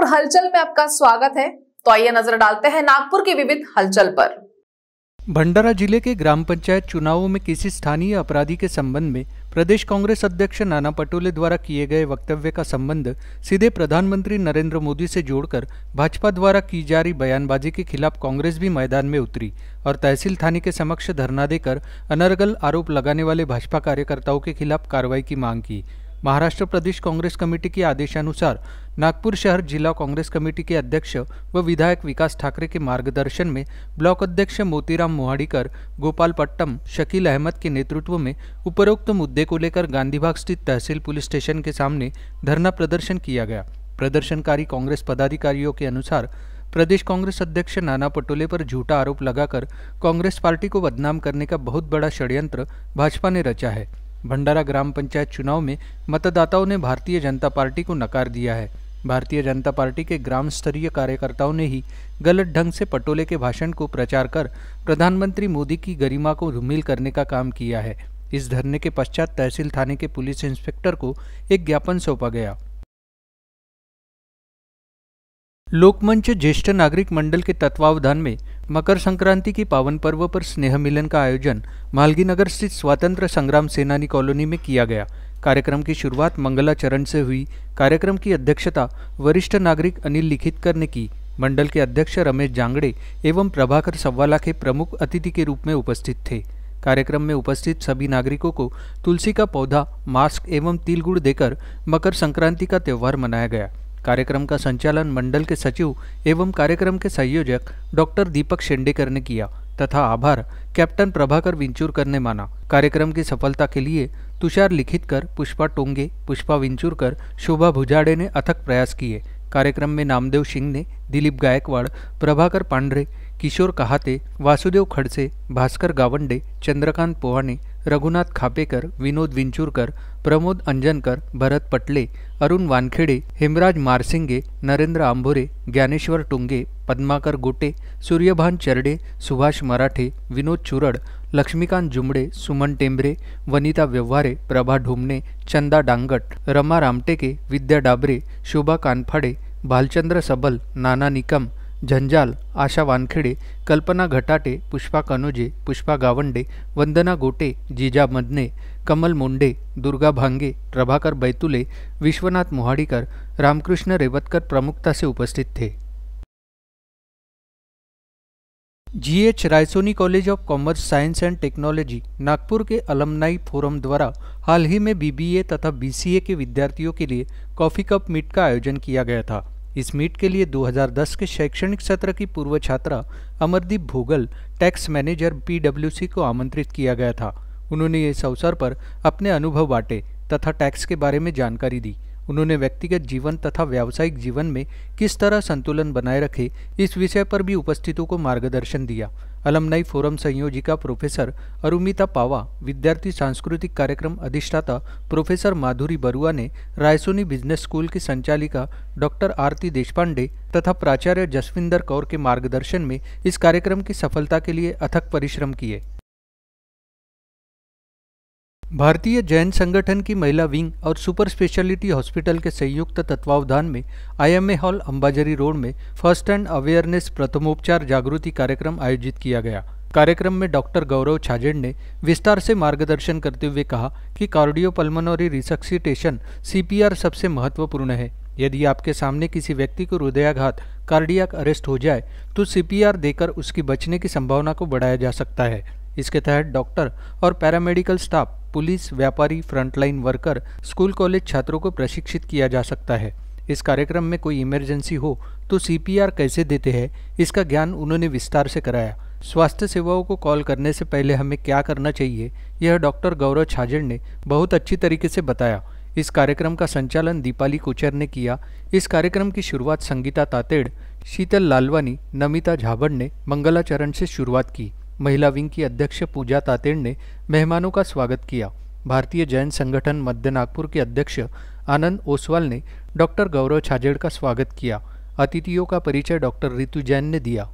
नागपुर हलचल में आपका स्वागत है तो आइए नजर डालते हैं नागपुर की विविध हलचल पर भंडारा जिले के ग्राम पंचायत चुनावों में किसी स्थानीय अपराधी के संबंध में प्रदेश कांग्रेस अध्यक्ष नाना पटोले द्वारा किए गए वक्तव्य का संबंध सीधे प्रधानमंत्री नरेंद्र मोदी से जोड़कर भाजपा द्वारा की जा रही बयानबाजी के खिलाफ कांग्रेस भी मैदान में उतरी और तहसील थाने के समक्ष धरना देकर अनर्गल आरोप लगाने वाले भाजपा कार्यकर्ताओं के खिलाफ कार्रवाई की मांग की महाराष्ट्र प्रदेश कांग्रेस कमेटी के आदेशानुसार नागपुर शहर जिला कांग्रेस कमेटी के अध्यक्ष व विधायक विकास ठाकरे के मार्गदर्शन में ब्लॉक अध्यक्ष मोतीराम मोहाड़ीकर गोपाल पट्टम शकील अहमद के नेतृत्व में उपरोक्त मुद्दे को लेकर गांधीबाग स्थित तहसील पुलिस स्टेशन के सामने धरना प्रदर्शन किया गया प्रदर्शनकारी कांग्रेस पदाधिकारियों के अनुसार प्रदेश कांग्रेस अध्यक्ष नाना पटोले पर झूठा आरोप लगाकर कांग्रेस पार्टी को बदनाम करने का बहुत बड़ा षड्यंत्र भाजपा ने रचा है भंडारा ग्राम पंचायत चुनाव में मतदाताओं ने भारतीय जनता पार्टी को नकार दिया है भारतीय जनता पार्टी के ग्राम स्तरीय कार्यकर्ताओं ने ही गलत ढंग से पटोले के भाषण को प्रचार कर प्रधानमंत्री मोदी की गरिमा को धूमिल करने का काम किया है इस धरने के पश्चात तहसील थाने के पुलिस इंस्पेक्टर को एक ज्ञापन सौंपा गया लोकमंच ज्येष्ठ नागरिक मंडल के तत्वावधान में मकर संक्रांति की पावन पर्व पर स्नेह मिलन का आयोजन मालगी नगर स्थित स्वतंत्र संग्राम सेनानी कॉलोनी में किया गया कार्यक्रम की शुरुआत मंगलाचरण से हुई कार्यक्रम की अध्यक्षता वरिष्ठ नागरिक अनिल लिखितकर ने की मंडल के अध्यक्ष रमेश जांगड़े एवं प्रभाकर के प्रमुख अतिथि के रूप में उपस्थित थे कार्यक्रम में उपस्थित सभी नागरिकों को तुलसी का पौधा मास्क एवं तिलगुड़ देकर मकर संक्रांति का त्यौहार मनाया गया कार्यक्रम का संचालन मंडल के सचिव एवं कार्यक्रम के संयोजक डॉक्टर दीपक शेंडेकर ने किया तथा आभार कैप्टन प्रभाकर विंचूरकर ने माना कार्यक्रम की सफलता के लिए तुषार लिखित कर पुष्पा टोंगे पुष्पा विंचूरकर शोभा भुजाड़े ने अथक प्रयास किए कार्यक्रम में नामदेव सिंह ने दिलीप गायकवाड़ प्रभाकर पांडरे किशोर कहाते वासुदेव खड़से भास्कर गावंडे चंद्रकांत पोहाने रघुनाथ खापेकर विनोद विंचूरकर प्रमोद अंजनकर भरत पटले अरुण वानखेडे हेमराज मारसिंगे नरेंद्र आंभोरे ज्ञानेश्वर टुंगे पद्माकर गोटे सूर्यभान चरडे सुभाष मराठे विनोद चुरड लक्ष्मीकांत जुमडे सुमन टेंबरे वनिता व्यवहारे प्रभा ढुमने चंदा डांगट रमा रामटेके विद्या डाबरे शोभा कानफाडे भालचंद्र सबल नाना निकम झंझाल आशा वानखेडे कल्पना घटाटे पुष्पा कनोजे पुष्पा गावंडे वंदना गोटे जीजा मदने कमल मुंडे दुर्गा भांगे प्रभाकर बैतुले विश्वनाथ मोहाडीकर रामकृष्ण रेवतकर प्रमुखता से उपस्थित थे GH Raisoni college of commerce science and technology Nagpur के अलमनाई फोरम द्वारा हाल ही में बीबीए तथा बीसीए के विद्यार्थियों के लिए कॉफ़ी कप मीट का आयोजन किया गया था इस मीट के लिए 2010 के शैक्षणिक सत्र की पूर्व छात्रा अमरदीप भूगल टैक्स मैनेजर पीडब्ल्यूसी को आमंत्रित किया गया था उन्होंने इस अवसर पर अपने अनुभव बांटे तथा टैक्स के बारे में जानकारी दी उन्होंने व्यक्तिगत जीवन तथा व्यावसायिक जीवन में किस तरह संतुलन बनाए रखे इस विषय पर भी उपस्थितों को मार्गदर्शन दिया अलमनाई फोरम संयोजिका प्रोफेसर अरुमिता पावा विद्यार्थी सांस्कृतिक कार्यक्रम अधिष्ठाता प्रोफेसर माधुरी बरुआ ने रायसोनी बिजनेस स्कूल की संचालिका डॉक्टर आरती देशपांडे तथा प्राचार्य जसविंदर कौर के मार्गदर्शन में इस कार्यक्रम की सफलता के लिए अथक परिश्रम किए भारतीय जैन संगठन की महिला विंग और सुपर स्पेशलिटी हॉस्पिटल के संयुक्त तत्वावधान में आईएमए हॉल अंबाजरी रोड में फर्स्ट एंड अवेयरनेस प्रथमोपचार जागृति कार्यक्रम आयोजित किया गया कार्यक्रम में डॉक्टर गौरव छाजेड़ ने विस्तार से मार्गदर्शन करते हुए कहा कि कार्डियोपल्मोनरी रिसक्सीटेशन सी सबसे महत्वपूर्ण है यदि आपके सामने किसी व्यक्ति को हृदयाघात कार्डियक अरेस्ट हो जाए तो सीपीआर देकर उसकी बचने की संभावना को बढ़ाया जा सकता है इसके तहत डॉक्टर और पैरामेडिकल स्टाफ पुलिस व्यापारी फ्रंटलाइन वर्कर स्कूल कॉलेज छात्रों को प्रशिक्षित किया जा सकता है इस कार्यक्रम में कोई इमरजेंसी हो तो सीपीआर कैसे देते हैं इसका ज्ञान उन्होंने विस्तार से कराया स्वास्थ्य सेवाओं को कॉल करने से पहले हमें क्या करना चाहिए यह डॉक्टर गौरव छाजड़ ने बहुत अच्छी तरीके से बताया इस कार्यक्रम का संचालन दीपाली कोचर ने किया इस कार्यक्रम की शुरुआत संगीता तातेड़ शीतल लालवानी नमिता झाबड़ ने मंगलाचरण से शुरुआत की महिला विंग की अध्यक्ष पूजा तातेड़ ने मेहमानों का स्वागत किया भारतीय जैन संगठन मध्य नागपुर के अध्यक्ष आनंद ओसवाल ने डॉक्टर गौरव छाजेड़ का स्वागत किया अतिथियों का परिचय डॉक्टर ऋतु जैन ने दिया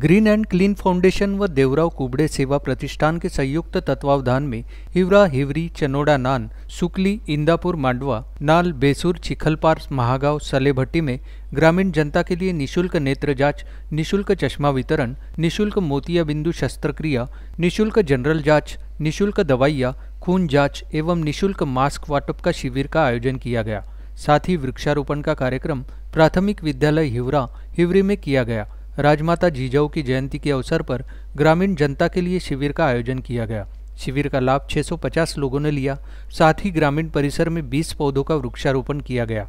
ग्रीन एंड क्लीन फाउंडेशन व देवराव कुबड़े सेवा प्रतिष्ठान के संयुक्त तत्वावधान में हिवरा हिवरी चनोड़ा नान सुकली इंदापुर मांडवा नाल बेसुर चिखलपार महागांव सलेभट्टी में ग्रामीण जनता के लिए निशुल्क नेत्र जांच निशुल्क चश्मा वितरण निशुल्क मोतिया बिंदु शस्त्रक्रिया निशुल्क जनरल जांच निःशुल्क दवाइयाँ खून जाँच एवं निःशुल्क मास्क वाटप का शिविर का आयोजन किया गया साथ ही वृक्षारोपण का कार्यक्रम प्राथमिक विद्यालय हिवरा हिवरी में किया गया राजमाता जीजाऊ की जयंती के अवसर पर ग्रामीण जनता के लिए शिविर का आयोजन किया गया शिविर का लाभ 650 लोगों ने लिया साथ ही ग्रामीण परिसर में 20 पौधों का वृक्षारोपण किया गया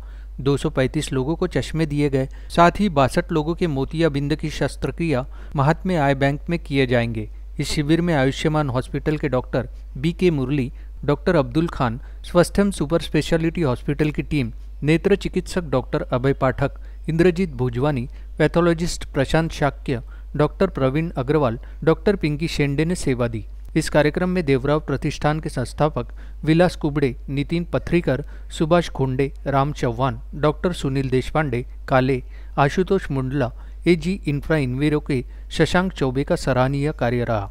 235 लोगों को चश्मे दिए गए साथ ही बासठ लोगों के मोतिया बिंद की शस्त्रक्रिया महात्मे आय बैंक में किए जाएंगे इस शिविर में आयुष्मान हॉस्पिटल के doctor B K Murali doctor Abdul Khan Swastham super speciality hospital की टीम नेत्र चिकित्सक doctor Abhay Pathak Indrajeet Bhojwani pathologist Prashant Shakya doctor Praveen Agrawal doctor Pinky Shende ने सेवा दी इस कार्यक्रम में देवराव प्रतिष्ठान के संस्थापक विलास कुबड़े नितिन पथरीकर सुभाष खोंडे राम चौहान डॉक्टर सुनील देशपांडे काले आशुतोष मुंडला एजी इंफ्रा इन्वेरो के शशांक चौबे का सराहनीय कार्य रहा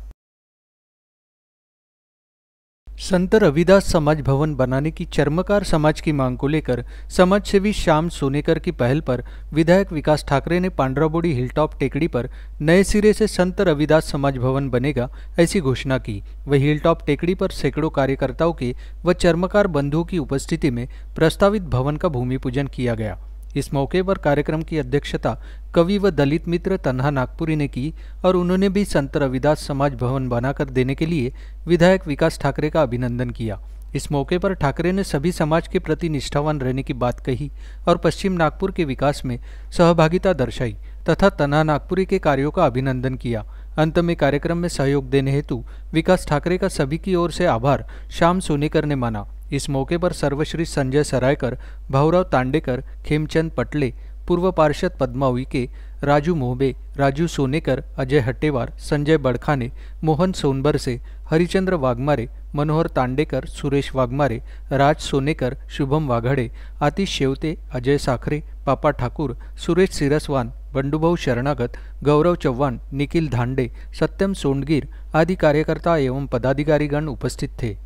संत रविदास समाज भवन बनाने की चर्मकार समाज की मांग को लेकर समाजसेवी श्याम सोनेकर की पहल पर विधायक विकास ठाकरे ने पांड्राबोड़ी हिलटॉप टेकड़ी पर नए सिरे से संत रविदास समाज भवन बनेगा ऐसी घोषणा की वह हिलटॉप टेकड़ी पर सैकड़ों कार्यकर्ताओं के व चर्मकार बंधुओं की उपस्थिति में प्रस्तावित भवन का भूमि पूजन किया गया इस मौके पर कार्यक्रम की अध्यक्षता कवि व दलित मित्र तन्हा नागपुरी ने की और उन्होंने भी संत रविदास समाज भवन बनाकर देने के लिए विधायक विकास ठाकरे का अभिनंदन किया इस मौके पर ठाकरे ने सभी समाज के प्रति निष्ठावान रहने की बात कही और पश्चिम नागपुर के विकास में सहभागिता दर्शाई तथा तना नागपुरी के कार्यों का अभिनंदन किया अंत में कार्यक्रम में सहयोग देने हेतु विकास ठाकरे का सभी की ओर से आभार शाम सोनेकर ने माना इस मौके पर सर्वश्री संजय सरायकर भाऊराव तांडेकर खेमचंद पटले पूर्व पार्षद पद्मा उइके राजू मोहबे राजू सोनेकर अजय हट्टेवार संजय बड़खाने मोहन सोनबरसे हरिचंद्र वाघमारे मनोहर तांडेकर सुरेश वाघमारे राज सोनेकर शुभम वाघाडे आतिश शेवते अजय साखरे पापा ठाकुर सुरेश सिरसवान बंडुभा शरणागत गौरव चव्हाण निखिल धांडे सत्यम सोंडगीर आदि कार्यकर्ता एवं पदाधिकारीगण उपस्थित थे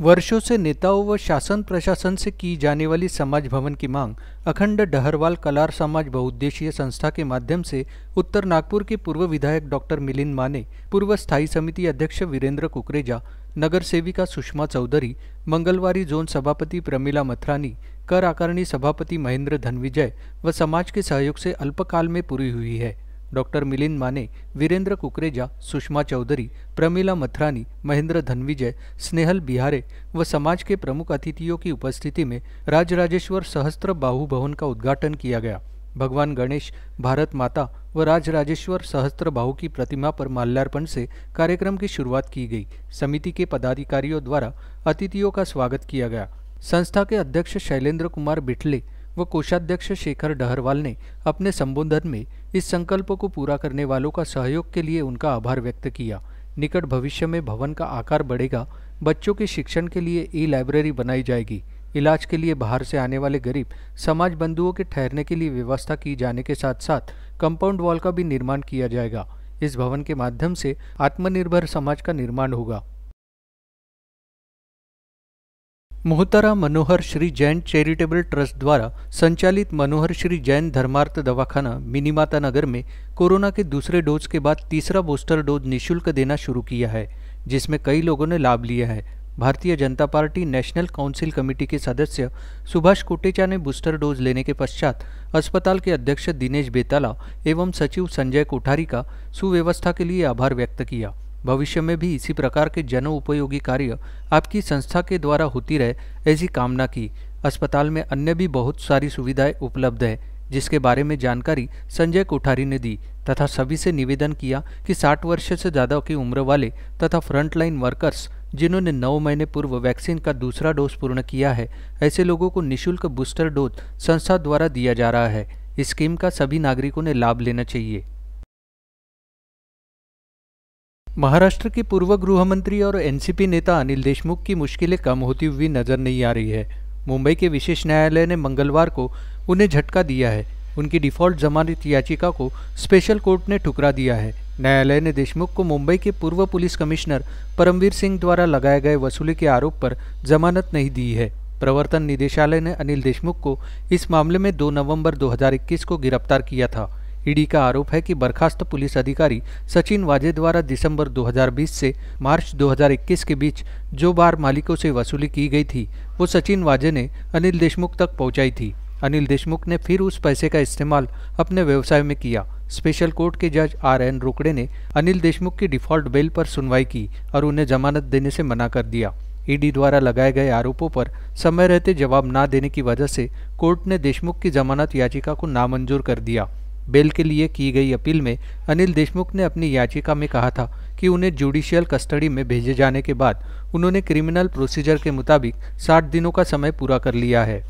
वर्षों से नेताओं व शासन प्रशासन से की जाने वाली समाज भवन की मांग अखंड डहरवाल कलार समाज बहुउद्देशीय संस्था के माध्यम से उत्तर नागपुर के पूर्व विधायक डॉक्टर मिलिंद माने पूर्व स्थायी समिति अध्यक्ष वीरेंद्र कुकरेजा नगर सेविका सुषमा चौधरी मंगलवारी जोन सभापति प्रमिला मथरानी कर आकारणी सभापति महेंद्र धनविजय व समाज के सहयोग से अल्पकाल में पूरी हुई है डॉक्टर मिलिंद माने वीरेंद्र कुकरेजा सुषमा चौधरी प्रमिला मथरानी महेंद्र धनविजय स्नेहल बिहारे व समाज के प्रमुख अतिथियों की उपस्थिति में राजराजेश्वर सहस्त्र बाहु भवन का उद्घाटन किया गया भगवान गणेश भारत माता व राजराजेश्वर सहस्त्र बाहु की प्रतिमा पर माल्यार्पण से कार्यक्रम की शुरुआत की गई समिति के पदाधिकारियों द्वारा अतिथियों का स्वागत किया गया संस्था के अध्यक्ष शैलेंद्र कुमार बिठले व कोषाध्यक्ष शेखर डहरवाल ने अपने संबोधन में इस संकल्प को पूरा करने वालों का सहयोग के लिए उनका आभार व्यक्त किया निकट भविष्य में भवन का आकार बढ़ेगा बच्चों के शिक्षण के लिए ई लाइब्रेरी बनाई जाएगी इलाज के लिए बाहर से आने वाले गरीब समाज बंधुओं के ठहरने के लिए व्यवस्था की जाने के साथ साथ कंपाउंड वॉल का भी निर्माण किया जाएगा इस भवन के माध्यम से आत्मनिर्भर समाज का निर्माण होगा मोहतरा मनोहर श्री जैन चैरिटेबल ट्रस्ट द्वारा संचालित मनोहर श्री जैन धर्मार्थ दवाखाना मिनीमाता नगर में कोरोना के दूसरे डोज के बाद तीसरा बूस्टर डोज निशुल्क देना शुरू किया है जिसमें कई लोगों ने लाभ लिया है भारतीय जनता पार्टी नेशनल काउंसिल कमेटी के सदस्य सुभाष कोटेचा ने बूस्टर डोज लेने के पश्चात अस्पताल के अध्यक्ष दिनेश बेताला एवं सचिव संजय कोठारी का सुव्यवस्था के लिए आभार व्यक्त किया भविष्य में भी इसी प्रकार के जन उपयोगी कार्य आपकी संस्था के द्वारा होती रहे ऐसी कामना की अस्पताल में अन्य भी बहुत सारी सुविधाएं उपलब्ध है जिसके बारे में जानकारी संजय कोठारी ने दी तथा सभी से निवेदन किया कि 60 वर्ष से ज़्यादा की उम्र वाले तथा फ्रंटलाइन वर्कर्स जिन्होंने 9 महीने पूर्व वैक्सीन का दूसरा डोज पूर्ण किया है ऐसे लोगों को निशुल्क बूस्टर डोज संस्था द्वारा दिया जा रहा है इस स्कीम का सभी नागरिकों ने लाभ लेना चाहिए महाराष्ट्र के पूर्व गृह मंत्री और एनसीपी नेता अनिल देशमुख की मुश्किलें कम होती हुई नजर नहीं आ रही है मुंबई के विशेष न्यायालय ने मंगलवार को उन्हें झटका दिया है उनकी डिफॉल्ट जमानत याचिका को स्पेशल कोर्ट ने ठुकरा दिया है न्यायालय ने देशमुख को मुंबई के पूर्व पुलिस कमिश्नर परमवीर सिंह द्वारा लगाए गए वसूली के आरोप पर जमानत नहीं दी है प्रवर्तन निदेशालय ने अनिल देशमुख को इस मामले में 2 नवंबर 2021 को गिरफ्तार किया था ईडी का आरोप है कि बर्खास्त पुलिस अधिकारी सचिन वाजे द्वारा दिसंबर 2020 से मार्च 2021 के बीच जो बार मालिकों से वसूली की गई थी वो सचिन वाजे ने अनिल देशमुख तक पहुंचाई थी अनिल देशमुख ने फिर उस पैसे का इस्तेमाल अपने व्यवसाय में किया स्पेशल कोर्ट के जज आर एन रोकड़े ने अनिल देशमुख की डिफॉल्ट बेल पर सुनवाई की और उन्हें जमानत देने से मना कर दिया ईडी द्वारा लगाए गए आरोपों पर समय रहते जवाब ना देने की वजह से कोर्ट ने देशमुख की जमानत याचिका को नामंजूर कर दिया बेल के लिए की गई अपील में अनिल देशमुख ने अपनी याचिका में कहा था कि उन्हें जुडिशियल कस्टडी में भेजे जाने के बाद उन्होंने क्रिमिनल प्रोसीजर के मुताबिक साठ दिनों का समय पूरा कर लिया है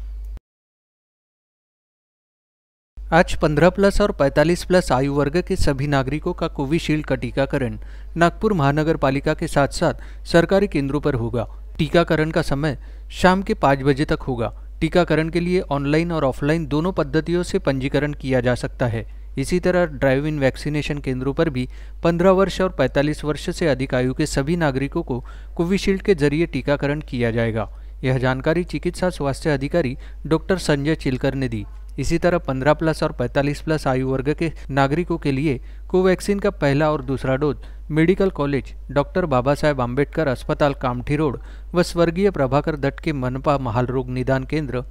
आज 15 प्लस और 45 प्लस आयु वर्ग के सभी नागरिकों का कोविशील्ड का टीकाकरण नागपुर महानगर पालिका के साथ साथ सरकारी केंद्रों पर होगा टीकाकरण का समय शाम के पाँच बजे तक होगा टीकाकरण के लिए ऑनलाइन और ऑफलाइन दोनों पद्धतियों से पंजीकरण किया जा सकता है इसी तरह ड्राइव इन वैक्सीनेशन केंद्रों पर भी 15 वर्ष और 45 वर्ष से अधिक आयु के सभी नागरिकों को कोविशील्ड के जरिए टीकाकरण किया जाएगा यह जानकारी चिकित्सा स्वास्थ्य अधिकारी डॉक्टर संजय चिलकर ने दी इसी तरह 15 प्लस और 45 प्लस आयु वर्ग के नागरिकों के लिए कोवैक्सीन का पहला और दूसरा dose medical college doctor Baba Saheb Ambedkar अस्पताल कामठी रोड व स्वर्गीय प्रभाकर दत्त के मनपा महाल रोग निदान केंद्र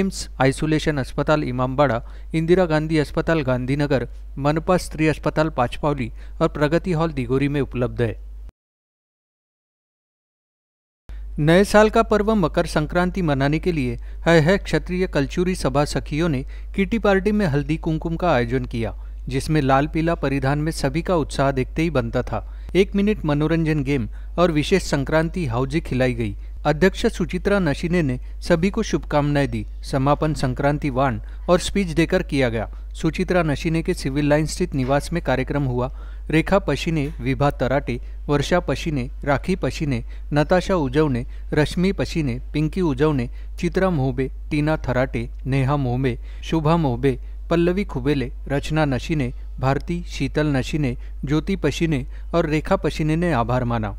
एम्स आइसोलेशन अस्पताल इमामबाड़ा इंदिरा गांधी अस्पताल गांधीनगर मनपा स्त्री अस्पताल पाचपावली और प्रगति हॉल दिगोरी में उपलब्ध है नए साल का पर्व मकर संक्रांति मनाने के लिए है है क्षत्रिय कल्चुरी सभा सखियों ने किटी पार्टी में हल्दी कुमकुम का आयोजन किया जिसमें लाल पीला परिधान में सभी का उत्साह देखते ही बनता था एक मिनट मनोरंजन गेम और विशेष संक्रांति हाउजी खिलाई गई अध्यक्ष सुचित्रा नशीने ने सभी को शुभकामनाएं दी समापन संक्रांति वाण और स्पीच देकर किया गया सुचित्रा नशीने के सिविल लाइन स्थित निवास में कार्यक्रम हुआ रेखा पशीने विभा तराटे वर्षा पशीने राखी पशीने नताशा उजवणे रश्मी पशीने पिंकी उजवणे चित्रा मोहबे टीना थराटे नेहा मोहबे शुभा मोहबे पल्लवी खुबेले रचना नशीने भारती शीतल नशीने ज्योति पशीने और रेखा पशीने ने आभार माना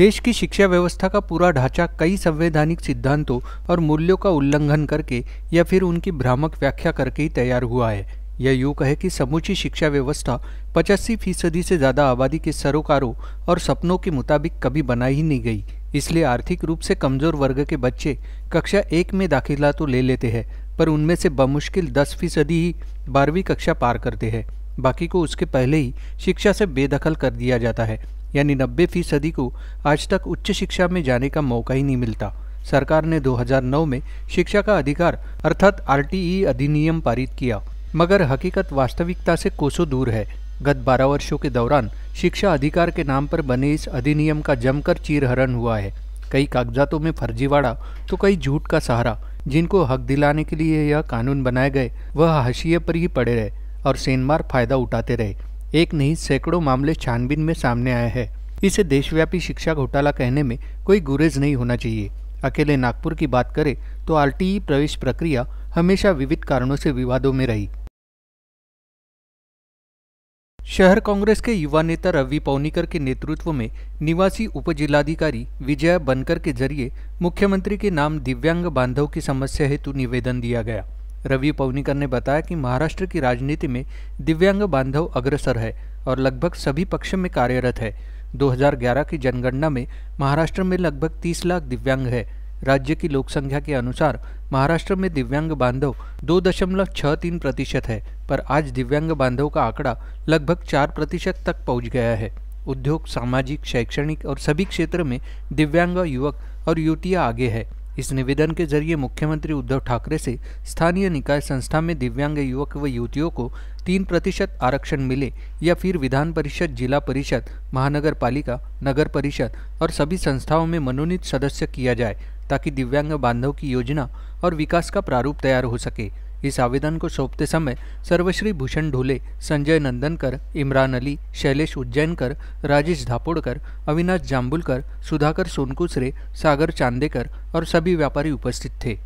देश की शिक्षा व्यवस्था का पूरा ढांचा कई संवैधानिक सिद्धांतों और मूल्यों का उल्लंघन करके या फिर उनकी भ्रामक व्याख्या करके ही तैयार हुआ है यह यूँ कहे कि समूची शिक्षा व्यवस्था पचासी फीसदी से ज़्यादा आबादी के सरोकारों और सपनों के मुताबिक कभी बनाई ही नहीं गई इसलिए आर्थिक रूप से कमज़ोर वर्ग के बच्चे कक्षा एक में दाखिला तो ले लेते हैं पर उनमें से बमुश्किल दस फीसदी ही बारहवीं कक्षा पार करते हैं बाकी को उसके पहले ही शिक्षा से बेदखल कर दिया जाता है यानी नब्बे फीसदी को आज तक उच्च शिक्षा में जाने का मौका ही नहीं मिलता सरकार ने 2009 में शिक्षा का अधिकार अर्थात आरटीई अधिनियम पारित किया मगर हकीकत वास्तविकता से कोसों दूर है गत 12 वर्षों के दौरान शिक्षा अधिकार के नाम पर बने इस अधिनियम का जमकर चीरहरण हुआ है कई कागजातों में फर्जीवाड़ा तो कई झूठ का सहारा जिनको हक दिलाने के लिए यह कानून बनाए गए वह हाशिए पर ही पड़े रहे और सेनमार फायदा उठाते रहे एक नहीं सैकड़ों मामले छानबीन में सामने आए हैं इसे देशव्यापी शिक्षा घोटाला कहने में कोई गुरेज नहीं होना चाहिए अकेले नागपुर की बात करें तो आरटीई प्रवेश प्रक्रिया हमेशा विविध कारणों से विवादों में रही शहर कांग्रेस के युवा नेता रवि पौनीकर के नेतृत्व में निवासी उपजिलाधिकारी विजय बनकर के जरिए मुख्यमंत्री के नाम दिव्यांग बांधव की समस्या हेतु निवेदन दिया गया रवि पौनीकर ने बताया कि महाराष्ट्र की राजनीति में दिव्यांग बांधव अग्रसर है और लगभग सभी पक्ष में कार्यरत है 2011 की जनगणना में महाराष्ट्र में लगभग 30 लाख दिव्यांग है राज्य की लोकसंख्या के अनुसार महाराष्ट्र में दिव्यांग बांधव दो दशमलव छह तीन प्रतिशत है पर आज दिव्यांग बांधव का आंकड़ा लगभग चार प्रतिशत तक पहुंच गया है उद्योग सामाजिक शैक्षणिक और सभी क्षेत्र में दिव्यांग युवक और युवतियाँ आगे है इस निवेदन के जरिए मुख्यमंत्री उद्धव ठाकरे से स्थानीय निकाय संस्था में दिव्यांग युवक व युवतियों को तीन प्रतिशत आरक्षण मिले या फिर विधान परिषद जिला परिषद महानगर पालिका नगर परिषद और सभी संस्थाओं में मनोनीत सदस्य किया जाए ताकि दिव्यांग बांधव की योजना और विकास का प्रारूप तैयार हो सके इस आवेदन को सौंपते समय सर्वश्री भूषण ढोले संजय नंदनकर इमरान अली शैलेश उज्जैनकर राजेश धापोड़कर अविनाश जाम्बुलकर सुधाकर सोनकुसरे सागर चांदेकर और सभी व्यापारी उपस्थित थे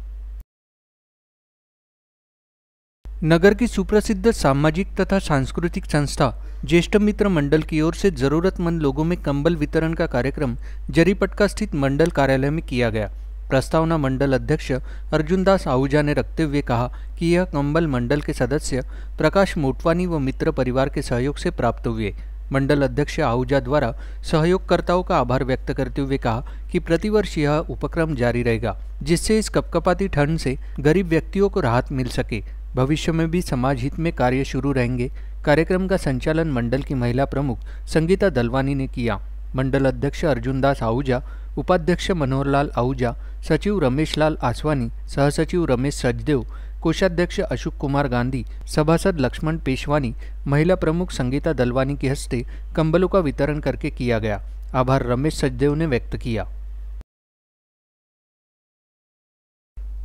नगर की सुप्रसिद्ध सामाजिक तथा सांस्कृतिक संस्था ज्येष्ठ मित्र मंडल की ओर से जरूरतमंद लोगों में कंबल वितरण का कार्यक्रम जरीपटका स्थित मंडल कार्यालय में किया गया प्रस्तावना मंडल अध्यक्ष अर्जुनदास आहूजा ने रखते हुए कहा कि यह कंबल मंडल के सदस्य प्रकाश मोटवानी व मित्र परिवार के सहयोग से प्राप्त हुए मंडल अध्यक्ष आहूजा द्वारा सहयोगकर्ताओं का आभार व्यक्त करते हुए कहा कि प्रतिवर्ष यह उपक्रम जारी रहेगा जिससे इस कपकपाती ठंड से गरीब व्यक्तियों को राहत मिल सके भविष्य में भी समाज हित में कार्य शुरू रहेंगे कार्यक्रम का संचालन मंडल की महिला प्रमुख संगीता दलवानी ने किया मंडल अध्यक्ष अर्जुनदास आहूजा उपाध्यक्ष मनोहरलाल आहूजा सचिव रमेशलाल आसवानी सहसचिव रमेश सचदेव कोषाध्यक्ष अशोक कुमार गांधी सभासद लक्ष्मण पेशवानी महिला प्रमुख संगीता दलवानी के हस्ते कंबलों का वितरण करके किया गया आभार रमेश सचदेव ने व्यक्त किया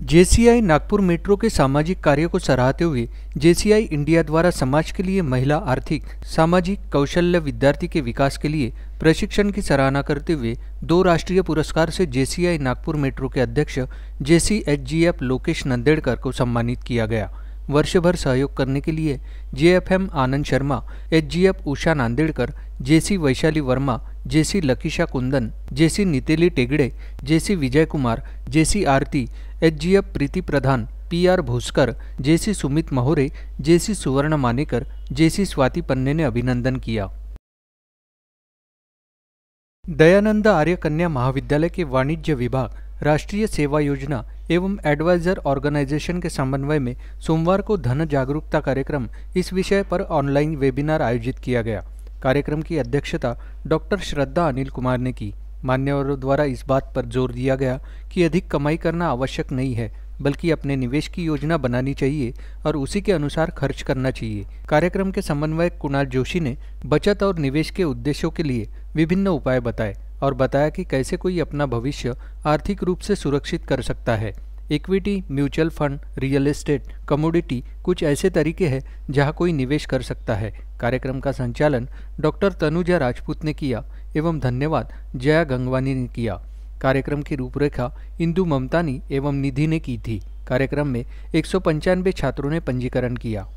जेसीआई नागपुर मेट्रो के सामाजिक कार्य को सराहते हुए जेसीआई इंडिया द्वारा समाज के लिए महिला आर्थिक सामाजिक कौशल्य विद्यार्थी के विकास के लिए प्रशिक्षण की सराहना करते हुए दो राष्ट्रीय पुरस्कार से जेसीआई नागपुर मेट्रो के अध्यक्ष सी एच लोकेश नंदेड़कर को सम्मानित किया गया वर्ष भर सहयोग करने के लिए J Anand Sharma H Usha Nandedkar JC Vaishali Verma JC Lakisha Kundan JC Niteli Tegde JC Vijay Kumar JC Aarti H Preeti Pradhan P R Bhuskar JC Sumit Mahore JC Suvarna Manekar जेसी स्वाति पन्ने ने अभिनंदन किया दयानंद आर्य कन्या महाविद्यालय के वाणिज्य विभाग राष्ट्रीय सेवा योजना एवं एडवाइजर ऑर्गेनाइजेशन के समन्वय में सोमवार को धन जागरूकता कार्यक्रम इस विषय पर ऑनलाइन वेबिनार आयोजित किया गया कार्यक्रम की अध्यक्षता डॉक्टर श्रद्धा अनिल कुमार ने की मान्यवरों द्वारा इस बात पर जोर दिया गया कि अधिक कमाई करना आवश्यक नहीं है बल्कि अपने निवेश की योजना बनानी चाहिए और उसी के अनुसार खर्च करना चाहिए कार्यक्रम के समन्वयक कुणाल जोशी ने बचत और निवेश के उद्देश्यों के लिए विभिन्न उपाय बताए और बताया कि कैसे कोई अपना भविष्य आर्थिक रूप से सुरक्षित कर सकता है equity mutual fund real estate commodity कुछ ऐसे तरीके हैं जहां कोई निवेश कर सकता है कार्यक्रम का संचालन डॉक्टर तनुजा राजपूत ने किया एवं धन्यवाद जया गंगवानी ने किया कार्यक्रम की रूपरेखा इंदु ममतानी एवं निधि ने की थी कार्यक्रम में एक छात्रों ने पंजीकरण किया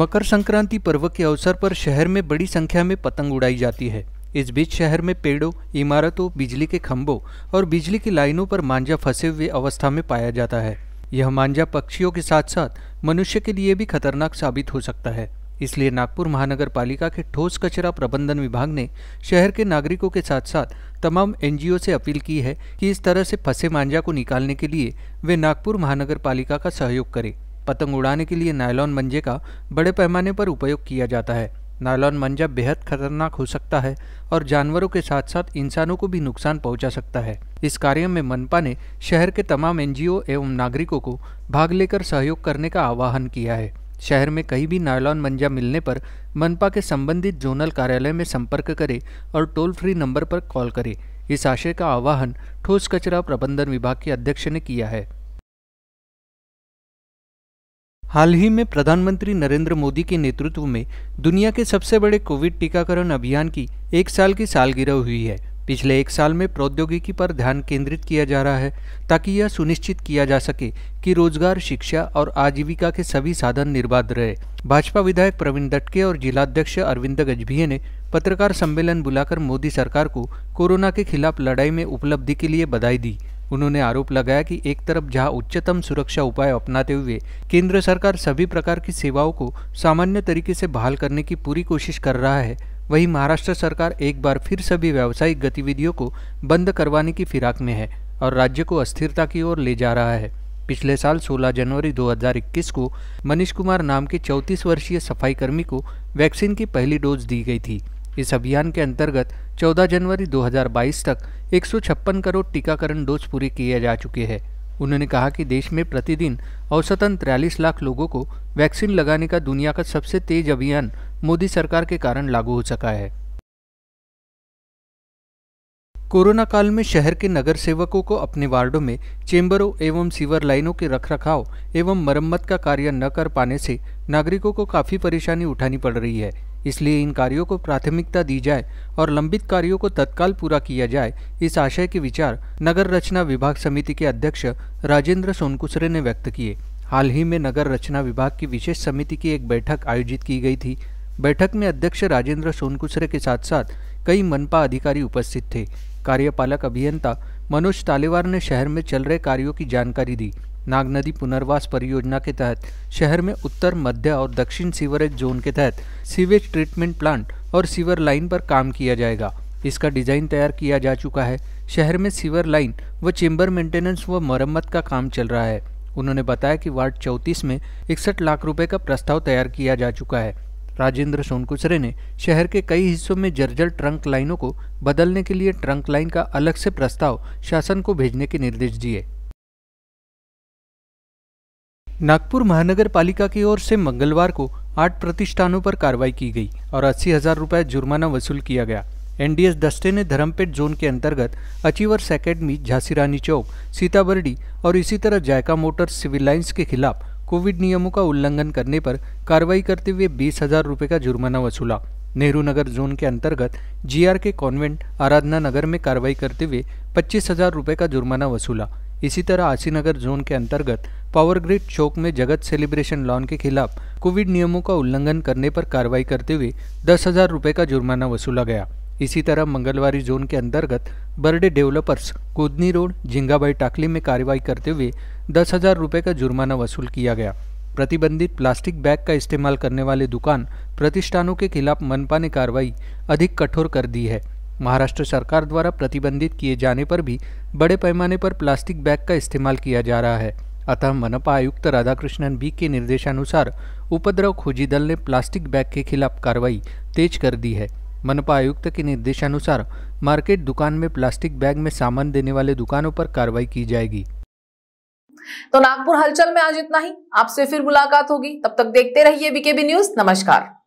मकर संक्रांति पर्व के अवसर पर शहर में बड़ी संख्या में पतंग उड़ाई जाती है इस बीच शहर में पेड़ों इमारतों बिजली के खंभों और बिजली की लाइनों पर मांझा फंसे हुए अवस्था में पाया जाता है यह मांझा पक्षियों के साथ साथ मनुष्य के लिए भी खतरनाक साबित हो सकता है इसलिए नागपुर महानगर पालिका के ठोस कचरा प्रबंधन विभाग ने शहर के नागरिकों के साथ साथ तमाम एनजीओ से अपील की है कि इस तरह से फंसे मांझा को निकालने के लिए वे नागपुर महानगर पालिका का सहयोग करें पतंग उड़ाने के लिए नायलॉन मंजे का बड़े पैमाने पर उपयोग किया जाता है नायलॉन मंजा बेहद खतरनाक हो सकता है और जानवरों के साथ साथ इंसानों को भी नुकसान पहुंचा सकता है इस कार्य में मनपा ने शहर के तमाम एनजीओ एवं नागरिकों को भाग लेकर सहयोग करने का आह्वान किया है शहर में कहीं भी नायलॉन मंजा मिलने पर मनपा के संबंधित जोनल कार्यालय में संपर्क करें और टोल फ्री नंबर पर कॉल करें इस आशय का आह्वान ठोस कचरा प्रबंधन विभाग के अध्यक्ष ने किया है हाल ही में प्रधानमंत्री नरेंद्र मोदी के नेतृत्व में दुनिया के सबसे बड़े कोविड टीकाकरण अभियान की एक साल की सालगिरह हुई है पिछले एक साल में प्रौद्योगिकी पर ध्यान केंद्रित किया जा रहा है ताकि यह सुनिश्चित किया जा सके कि रोजगार शिक्षा और आजीविका के सभी साधन निर्बाध रहे भाजपा विधायक प्रवीण दटके और जिलाध्यक्ष अरविंद गजभिये ने पत्रकार सम्मेलन बुलाकर मोदी सरकार को कोरोना के खिलाफ लड़ाई में उपलब्धि के लिए बधाई दी उन्होंने आरोप लगाया कि एक तरफ जहां उच्चतम सुरक्षा उपाय अपनाते हुए केंद्र सरकार सभी प्रकार की सेवाओं को सामान्य तरीके से बहाल करने की पूरी कोशिश कर रहा है वहीं महाराष्ट्र सरकार एक बार फिर सभी व्यावसायिक गतिविधियों को बंद करवाने की फिराक में है और राज्य को अस्थिरता की ओर ले जा रहा है पिछले साल 16 जनवरी 2021 को मनीष कुमार नाम के 34 वर्षीय सफाई कर्मी को वैक्सीन की पहली डोज दी गई थी इस अभियान के अंतर्गत 14 जनवरी 2022 तक एक करोड़ टीकाकरण डोज पूरे किए जा चुके हैं उन्होंने कहा कि देश में प्रतिदिन औसतन 43 लाख लोगों को वैक्सीन लगाने का दुनिया का सबसे तेज अभियान मोदी सरकार के कारण लागू हो चुका है कोरोना काल में शहर के नगर सेवकों को अपने वार्डो में चेंबरों एवं सीवर लाइनों के रखरखाव एवं मरम्मत का कार्य न कर पाने से नागरिकों को काफ़ी परेशानी उठानी पड़ रही है इसलिए इन कार्यों को प्राथमिकता दी जाए और लंबित कार्यों को तत्काल पूरा किया जाए इस आशय के विचार नगर रचना विभाग समिति के अध्यक्ष राजेंद्र सोनकुसरे ने व्यक्त किए हाल ही में नगर रचना विभाग की विशेष समिति की एक बैठक आयोजित की गई थी बैठक में अध्यक्ष राजेंद्र सोनकुसरे के साथ साथ कई मनपा अधिकारी उपस्थित थे कार्यपालक अभियंता मनोज तालेवार ने शहर में चल रहे कार्यों की जानकारी दी नाग नदी पुनर्वास परियोजना के तहत शहर में उत्तर मध्य और दक्षिण सीवरेज जोन के तहत सीवेज ट्रीटमेंट प्लांट और सीवर लाइन पर काम किया जाएगा इसका डिजाइन तैयार किया जा चुका है शहर में सीवर लाइन व चेंबर मेंटेनेंस व मरम्मत का काम चल रहा है उन्होंने बताया कि वार्ड चौंतीस में इकसठ लाख रुपए का प्रस्ताव तैयार किया जा चुका है राजेंद्र सोनकुसरे ने शहर के कई हिस्सों में जर्जर ट्रंक लाइनों को बदलने के लिए ट्रंक लाइन का अलग से प्रस्ताव शासन को भेजने के निर्देश दिए नागपुर महानगर पालिका की ओर से मंगलवार को आठ प्रतिष्ठानों पर कार्रवाई की गई और अस्सी हजार रुपये जुर्माना वसूल किया गया एनडीएस दस्ते ने धर्मपेट जोन के अंतर्गत अचीवर्स अकेडमी झांसी रानी चौक सीताबर्डी और इसी तरह जायका मोटर्स सिविल लाइन्स के खिलाफ कोविड नियमों का उल्लंघन करने पर कार्रवाई करते हुए बीस हजार रुपये का जुर्माना वसूला नेहरू नगर जोन के अंतर्गत जीआर के कॉन्वेंट आराधना नगर में कार्रवाई करते हुए पच्चीस हजार रुपये का जुर्माना वसूला इसी तरह आशी नगर जोन के अंतर्गत पावर ग्रिड चौक में जगत सेलिब्रेशन लॉन के खिलाफ कोविड नियमों का उल्लंघन करने पर कार्रवाई करते हुए दस हजार रुपये का जुर्माना वसूला गया इसी तरह मंगलवारी जोन के अंतर्गत बर्डे डेवलपर्स कोदनी रोड झिंगाबाई टाकली में कार्रवाई करते हुए दस हजार रुपये का जुर्माना वसूल किया गया प्रतिबंधित प्लास्टिक बैग का इस्तेमाल करने वाले दुकान प्रतिष्ठानों के खिलाफ मनपा ने कार्रवाई अधिक कठोर कर दी है महाराष्ट्र सरकार द्वारा प्रतिबंधित किए जाने पर भी बड़े पैमाने पर प्लास्टिक बैग का इस्तेमाल किया जा रहा है अतः मनपा आयुक्त राधाकृष्णन बी के निर्देशानुसार उपद्रव खोजी दल ने प्लास्टिक बैग के खिलाफ कार्रवाई तेज कर दी है मनपा आयुक्त के निर्देशानुसार मार्केट दुकान में प्लास्टिक बैग में सामान देने वाले दुकानों पर कार्रवाई की जाएगी तो नागपुर हलचल में आज इतना ही आपसे फिर मुलाकात होगी तब तक देखते रहिए बीकेबी न्यूज नमस्कार